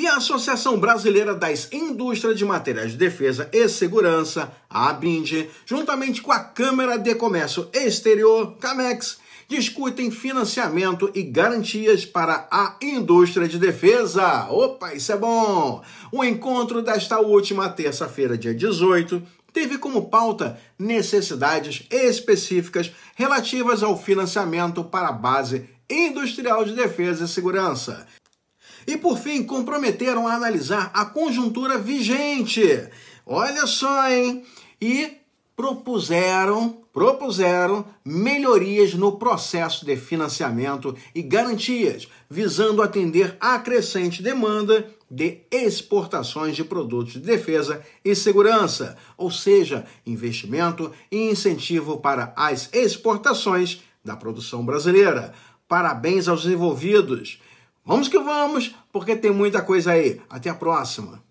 e a Associação Brasileira das Indústrias de Materiais de Defesa e Segurança, a ABINDE, juntamente com a Câmara de Comércio Exterior, CAMEX, discutem financiamento e garantias para a indústria de defesa. Opa, isso é bom! O encontro desta última terça-feira, dia 18, teve como pauta necessidades específicas relativas ao financiamento para a base industrial de defesa e segurança. E por fim, comprometeram a analisar a conjuntura vigente. Olha só, hein? E propuseram, propuseram melhorias no processo de financiamento e garantias, visando atender à crescente demanda de exportações de produtos de defesa e segurança, ou seja, investimento e incentivo para as exportações da produção brasileira. Parabéns aos envolvidos. Vamos que vamos, porque tem muita coisa aí. Até a próxima.